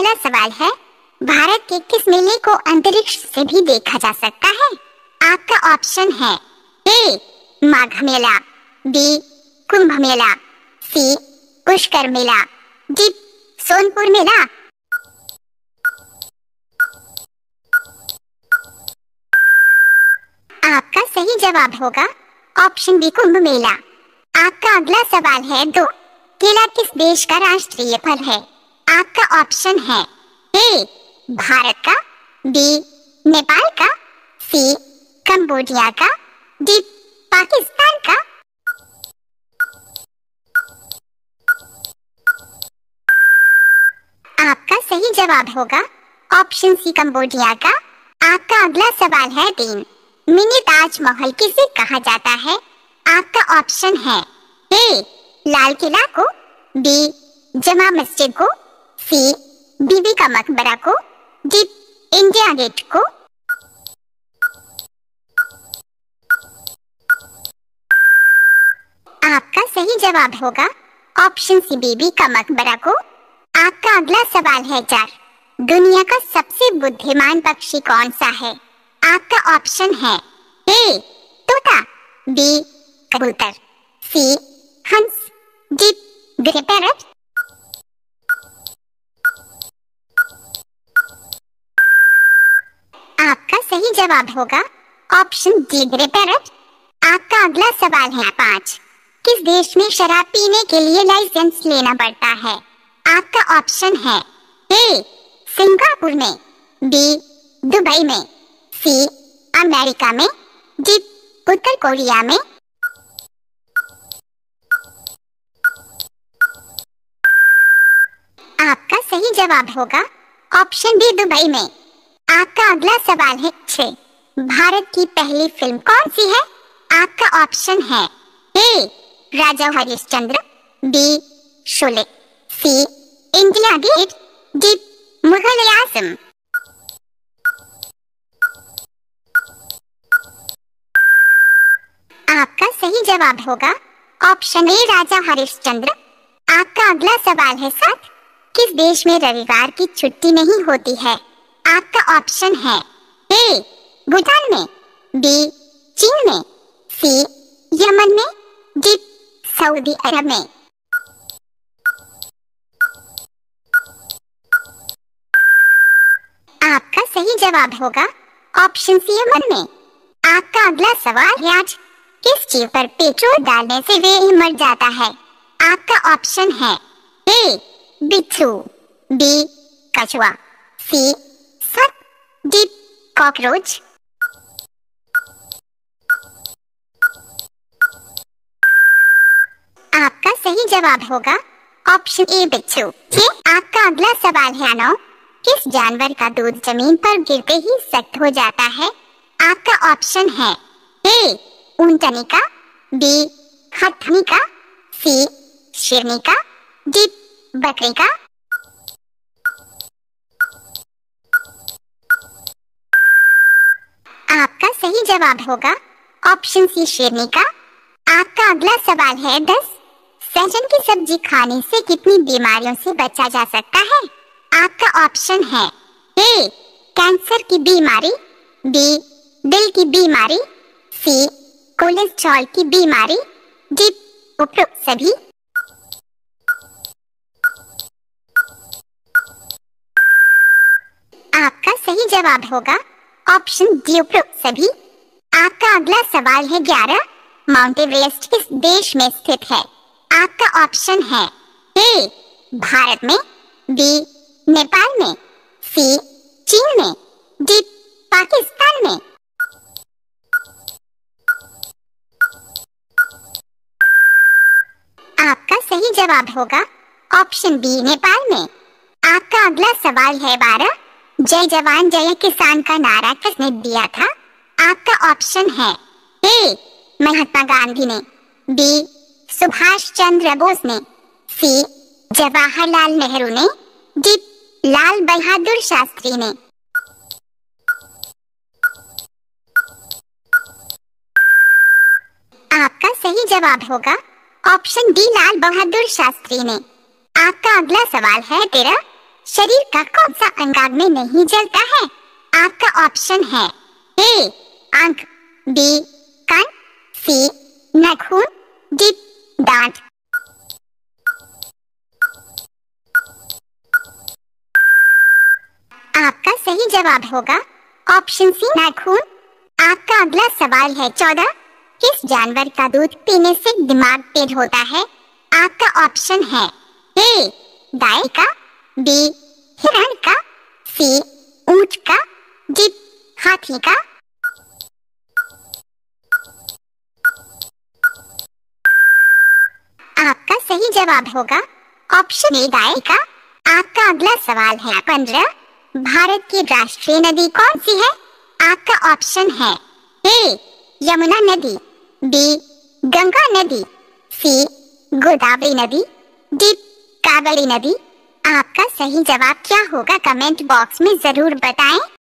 पहला सवाल है भारत के किस मेले को अंतरिक्ष से भी देखा जा सकता है आपका ऑप्शन है A Magh Mela B Kumbh Mela C Pushkar Mela D Sonpur Mela आपका सही जवाब होगा ऑप्शन बी कुंभ मेला आपका अगला सवाल है दो केला किस देश का राष्ट्रीय फल है आपका ऑप्शन है ए भारत का बी नेपाल का सी कंबोडिया का डी पाकिस्तान का आपका सही जवाब होगा ऑप्शन सी कंबोडिया का आपका अगला सवाल है तीन मिनी ताजमहल किसे कहा जाता है आपका ऑप्शन है ए लाल किला को बी जमा मस्जिद को सी बीबी का मकबरा को डी इंडिया गेट को आपका सही जवाब होगा ऑप्शन सी बीबी का मकबरा को आपका अगला सवाल है चार दुनिया का सबसे बुद्धिमान पक्षी कौन सा है आपका ऑप्शन है ए तोता बी कबूतर सी हंस डी ग्रे सही जवाब होगा ऑप्शन डी ग्रे पैरट आपका अगला सवाल है पाँच किस देश में शराब पीने के लिए लाइसेंस लेना पड़ता है आपका ऑप्शन है ए सिंगापुर में बी दुबई में सी अमेरिका में डी उत्तर कोरिया में आपका सही जवाब होगा ऑप्शन बी दुबई में आपका अगला सवाल है छे भारत की पहली फिल्म कौन सी है आपका ऑप्शन है A Raja Harishchandra B Sholay C India Gate D Mughal Azam आपका सही जवाब होगा ऑप्शन ए राजा हरिश्चंद्र आपका अगला सवाल है साथ किस देश में रविवार की छुट्टी नहीं होती है आपका ऑप्शन है ए भूटान में बी चीन में सी यमन में डी सऊदी अरब में आपका सही जवाब होगा ऑप्शन सी यमन में आपका अगला सवाल है आज किस चीज पर पेट्रोल डालने से वे ही मर जाता है आपका ऑप्शन है ए बिच्छू बी कछुआ सी The cockroach आपका सही जवाब होगा ऑप्शन ए बिच्छू ये आपका अगला सवाल है अनो किस जानवर का दूध जमीन पर गिरते ही सख्त हो जाता है आपका ऑप्शन है ए ऊंटनी का बी हथनी का सी शेरनी का डी बकरी का सही जवाब होगा ऑप्शन सी शेरनी का आपका अगला सवाल है दस सहजन की सब्जी खाने से कितनी बीमारियों से बचा जा सकता है आपका ऑप्शन है ए कैंसर की बीमारी बी दिल की बीमारी सी कोलेस्ट्रॉल की बीमारी डी उपरोक्त सभी आपका सही जवाब होगा ऑप्शन डी उपरोक्त सभी आपका अगला सवाल है ग्यारह माउंट एवरेस्ट किस देश में स्थित है आपका ऑप्शन है ए भारत में बी नेपाल में सी चीन में डी पाकिस्तान में आपका सही जवाब होगा ऑप्शन बी नेपाल में आपका अगला सवाल है बारह जय जवान जय किसान का नारा किसने दिया था आपका ऑप्शन है ए महात्मा गांधी ने बी सुभाष चंद्र बोस ने सी जवाहरलाल नेहरू ने डी लाल बहादुर शास्त्री ने आपका सही जवाब होगा ऑप्शन डी लाल बहादुर शास्त्री ने आपका अगला सवाल है तेरा शरीर का कौन सा अंगाग में नहीं जलता है आपका ऑप्शन है ए आंख बी कान सी नाखून डी दांत आपका सही जवाब होगा ऑप्शन सी नाखून आपका अगला सवाल है चौदह किस जानवर का दूध पीने से दिमाग तेज होता है आपका ऑप्शन है ए गाय का बी हिरण का सी ऊंट का डी हाथी का सही जवाब होगा ऑप्शन ए का आपका अगला सवाल है पंद्रह भारत की राष्ट्रीय नदी कौन सी है आपका ऑप्शन है ए यमुना नदी बी गंगा नदी सी गोदावरी नदी डी कावेरी नदी आपका सही जवाब क्या होगा कमेंट बॉक्स में जरूर बताएं